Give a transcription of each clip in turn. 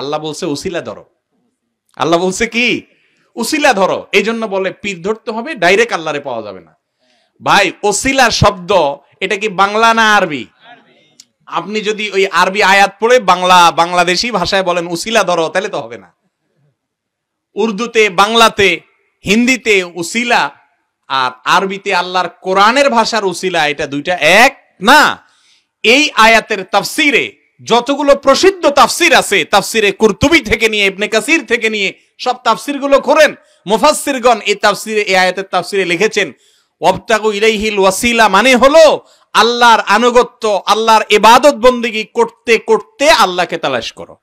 আল্লাহ বলছে উসিলা ধরো আল্লাহ বলছে কি উসিলা ধরো এই জন্য বলে পীর ধরতে হবে ডাইরেক্ট আল্লাহরে পাওয়া যাবে না ভাই ওসিলা শব্দ এটা কি বাংলা না আরবি আপনি যদি ওই আরবি আয়াত পড়ে বাংলা বাংলাদেশি ভাষায় বলেন উসিলা ধরো তাহলে তো হবে না উর্দুতে বাংলাতে হিন্দিতে উসিলা আর আরবিতে আল্লাহর কোরআনের ভাষার উসিলা এটা দুইটা এক না এই আয়াতের তাফসিরে যতগুলো প্রসিদ্ধ তাফসির আছে তাফসিরে কুর্তুবি থেকে নিয়ে ইবনে কাসির থেকে নিয়ে সব তাফসিরগুলো করেন মুফাসসিরগণ এই তাফসিরে এই আয়াতের তাফসিরে লিখেছেন ওয়াবতাগু ইলাইহিল ওয়াসিলা মানে হলো আল্লাহর আনুগত্য আল্লাহর ইবাদত বন্দিগি করতে করতে আল্লাহকে তালাশ করো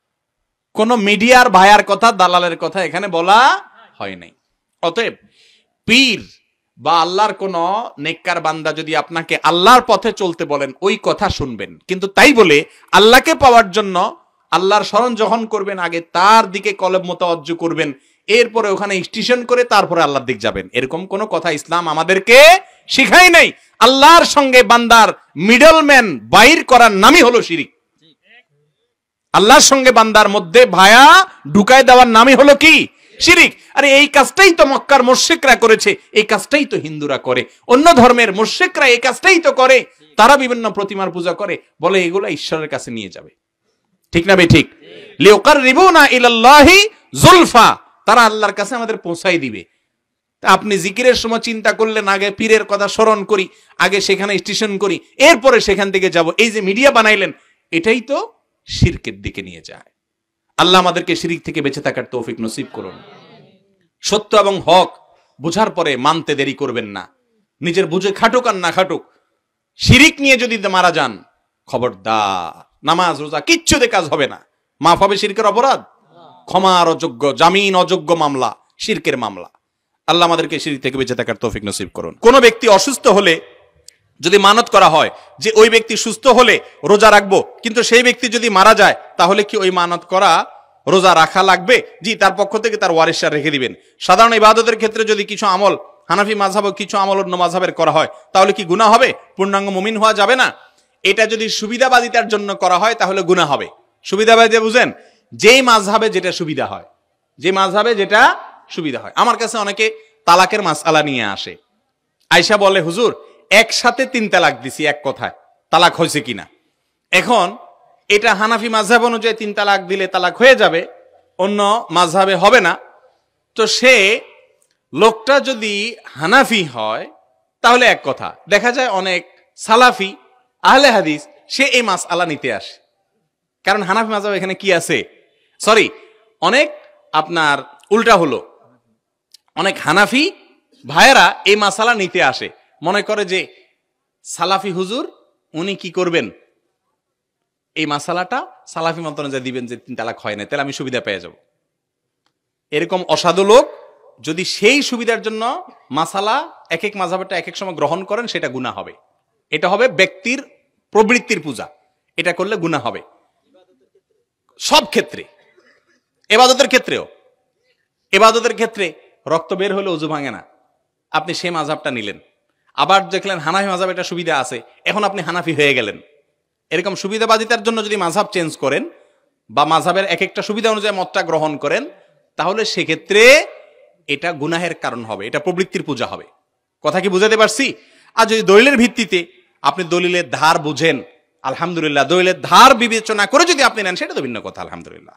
কোন মিডিয়ার ভায়ার কথা দালালের কথা এখানে বলা হয় নাই অতএব পীর বা আল্লাহর কোন নেককার বান্দা যদি আপনাকে আল্লাহর পথে চলতে বলেন ওই কথা শুনবেন কিন্তু তাই বলে আল্লাহকে পাওয়ার জন্য আল্লাহর স্মরণ যখন করবেন আগে তার দিকে কলব মোতাবজ্জ করবেন এরপরে ওখানে স্টেশন করে তারপরে আল্লাহর দিক যাবেন এরকম কোনো কথা ইসলাম আমাদেরকে শিখাই নাই আল্লাহর সঙ্গে বান্দার মিডলম্যান বাইর করার নামই হলো শিরিক আল্লাহর সঙ্গে বান্দার মধ্যে ভায়া ঢুকায় দেওয়ার নামই হলো কি শিরিক আরে এই কাজটাই তো মক্কার মোর্শেকরা করেছে এই কাজটাই তো হিন্দুরা করে অন্য ধর্মের মোর্শেকরা এই কাজটাই তো করে তারা বিভিন্ন প্রতিমার পূজা করে বলে এগুলো ঈশ্বরের কাছে নিয়ে যাবে ঠিক না ভাই ঠিক লিওকার না ইলাল্লাহি জুলফা তারা আল্লাহর কাছে আমাদের পৌঁছাই দিবে আপনি জিকিরের সময় চিন্তা করলেন আগে পীরের কথা স্মরণ করি আগে সেখানে স্টেশন করি এরপরে সেখান থেকে যাব এই যে মিডিয়া বানাইলেন এটাই তো শিরকের দিকে নিয়ে যায় আল্লাহ আমাদেরকে শিরিক থেকে বেঁচে থাকার তৌফিক নসিব করুন সত্য এবং হক বুঝার পরে মানতে দেরি করবেন না নিজের বুঝে খাটুক আর না খাটুক শিরিক নিয়ে যদি মারা যান খবরদার নামাজ রোজা কিচ্ছুতে কাজ হবে না মাফ হবে শিরকের অপরাধ ক্ষমার অযোগ্য জামিন অযোগ্য মামলা শিরকের মামলা আল্লাহ আমাদেরকে শিরিক থেকে বেঁচে থাকার তৌফিক নসিব করুন কোনো ব্যক্তি অসুস্থ হলে যদি মানত করা হয় যে ওই ব্যক্তি সুস্থ হলে রোজা রাখবো কিন্তু সেই ব্যক্তি যদি মারা যায় তাহলে কি ওই মানত করা রোজা রাখা লাগবে জি তার পক্ষ থেকে তার ওয়ারিশা রেখে দিবেন সাধারণ ইবাদতের ক্ষেত্রে যদি কিছু আমল হানাফি মাঝাব কিছু আমল অন্য মাঝাবের করা হয় তাহলে কি গুণা হবে পূর্ণাঙ্গ মুমিন হওয়া যাবে না এটা যদি সুবিধাবাদিতার জন্য করা হয় তাহলে গুণা হবে সুবিধাবাদিতা বুঝেন যেই মাঝাবে যেটা সুবিধা হয় যে মাঝাবে যেটা সুবিধা হয় আমার কাছে অনেকে তালাকের মাসালা নিয়ে আসে আয়সা বলে হুজুর একসাথে তিন তালাক দিছি এক কথায় তালাক হয়েছে কিনা এখন এটা হানাফি মাঝহাব অনুযায়ী তিন তালাক দিলে তালাক হয়ে যাবে অন্য মাঝহাবে হবে না তো সে লোকটা যদি হানাফি হয় তাহলে এক কথা দেখা যায় অনেক সালাফি আহলে হাদিস সে এই মাস আলা নিতে আসে কারণ হানাফি মাঝাব এখানে কি আছে সরি অনেক আপনার উল্টা হলো অনেক হানাফি ভাইয়েরা এই মাসালা নিতে আসে মনে করে যে সালাফি হুজুর উনি কি করবেন এই মাসালাটা সালাফি মন্ত্রণালয় দিবেন যে তিন তালাক হয় না তাহলে আমি সুবিধা পেয়ে যাব এরকম অসাধু লোক যদি সেই সুবিধার জন্য মাসালা এক এক মাঝাবেরটা এক এক সময় গ্রহণ করেন সেটা গুণা হবে এটা হবে ব্যক্তির প্রবৃত্তির পূজা এটা করলে গুণা হবে সব ক্ষেত্রে এবাদতের ক্ষেত্রেও এবাদতের ক্ষেত্রে রক্ত বের হলে উজু ভাঙে না আপনি সে মাঝাবটা নিলেন আবার দেখলেন হানাফি মাঝাব এটা সুবিধা আছে এখন আপনি হানাফি হয়ে গেলেন এরকম সুবিধাবাদিতার জন্য যদি মাঝাব চেঞ্জ করেন বা মাঝাবের এক একটা সুবিধা অনুযায়ী মতটা গ্রহণ করেন তাহলে সেক্ষেত্রে এটা গুনাহের কারণ হবে এটা প্রবৃত্তির পূজা হবে কথা কি বুঝাতে পারছি আর যদি দলিলের ভিত্তিতে আপনি দলিলের ধার বুঝেন আলহামদুলিল্লাহ দলিলের ধার বিবেচনা করে যদি আপনি নেন সেটা তো ভিন্ন কথা আলহামদুলিল্লাহ